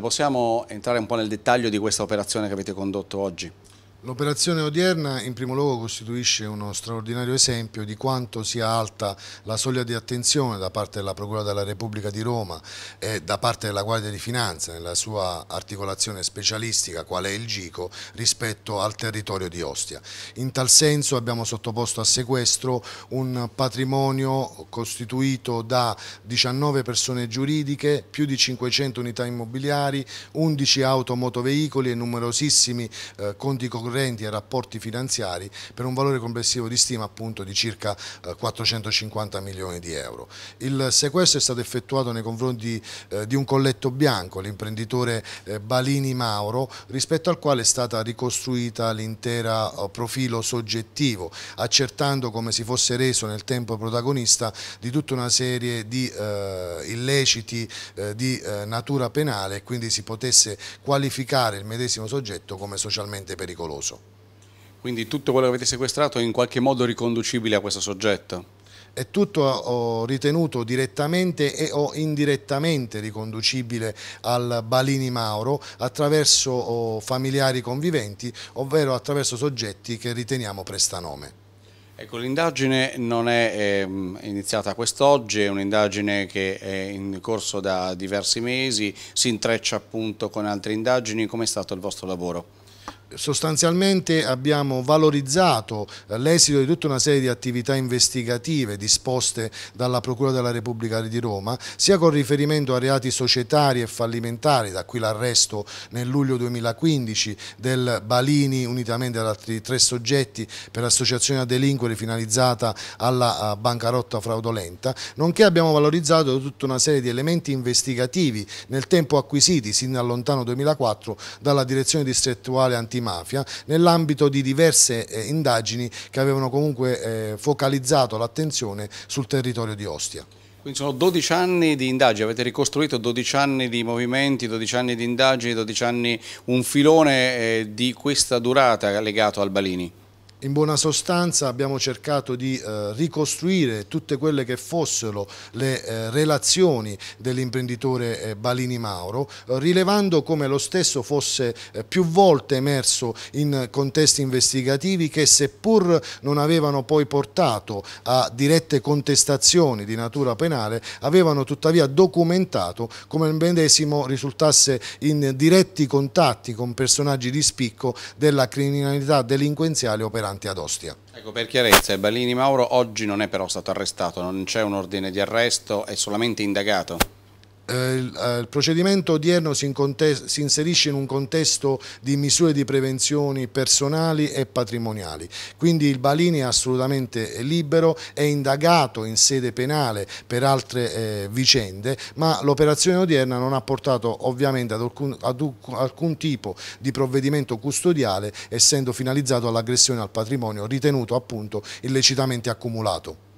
possiamo entrare un po' nel dettaglio di questa operazione che avete condotto oggi? L'operazione odierna in primo luogo costituisce uno straordinario esempio di quanto sia alta la soglia di attenzione da parte della Procura della Repubblica di Roma e da parte della Guardia di Finanza nella sua articolazione specialistica, qual è il GICO, rispetto al territorio di Ostia. In tal senso abbiamo sottoposto a sequestro un patrimonio costituito da 19 persone giuridiche, più di 500 unità immobiliari, 11 auto motoveicoli e numerosissimi eh, conti cognizioni concorrenti e rapporti finanziari per un valore complessivo di stima appunto di circa 450 eh, milioni di euro. Il sequestro è stato effettuato nei confronti eh, di un colletto bianco, l'imprenditore eh, Balini Mauro, rispetto al quale è stata ricostruita l'intera profilo soggettivo, accertando come si fosse reso nel tempo protagonista di tutta una serie di eh, illeciti eh, di eh, natura penale e quindi si potesse qualificare il medesimo soggetto come socialmente pericoloso mafioso. Quindi tutto quello che avete sequestrato è in qualche modo riconducibile a questo soggetto? È tutto eh, ritenuto direttamente e o indirettamente riconducibile al Balini Mauro attraverso oh, familiari conviventi, ovvero attraverso soggetti che riteniamo prestanome. Ecco, l'indagine non è eh, iniziata quest'oggi, è un'indagine che è in corso da diversi mesi, si intreccia appunto con altre indagini. come è stato il vostro lavoro? sostanzialmente abbiamo valorizzato eh, l'esito di tutta una serie di attività investigative disposte dalla Procura della Repubblica di Roma, sia con riferimento a reati societari e fallimentari, da qui l'arresto nel luglio 2015 del Balini unitamente ad altri tre soggetti per associazione a delinquere finalizzata alla eh, bancarotta fraudolenta, nonché abbiamo valorizzato tutta una serie di elementi investigativi nel tempo acquisiti sin dal lontano 2004 dalla direzione distrettuale antimafia antimafia nell'ambito di diverse eh, indagini che avevano comunque eh, focalizzato l'attenzione sul territorio di Ostia. Quindi sono 12 anni di indagini, avete ricostruito 12 anni di movimenti, 12 anni di indagini, 12 anni, un filone eh, di questa durata legato al Balini. In buona sostanza abbiamo cercato di eh, ricostruire tutte quelle che fossero le eh, relazioni dell'imprenditore eh, Balini Mauro, eh, rilevando come lo stesso fosse eh, più volte emerso in contesti investigativi che seppur non avevano poi portato a dirette contestazioni di natura penale, avevano tuttavia documentato come il medesimo risultasse in diretti contatti con personaggi di spicco della criminalità delinquenziale operante ristorante ad Ostia. Ecco, per chiarezza, Ballini Mauro oggi non è però stato arrestato, non c'è un ordine di arresto, è solamente indagato. Eh, eh, il, procedimento odierno si, si inserisce in un contesto di misure di prevenzione personali e patrimoniali, quindi il Balini è assolutamente eh, libero, è indagato in sede penale per altre eh, vicende, ma l'operazione odierna non ha portato ovviamente ad alcun, ad alcun tipo di provvedimento custodiale essendo finalizzato all'aggressione al patrimonio ritenuto appunto illecitamente accumulato.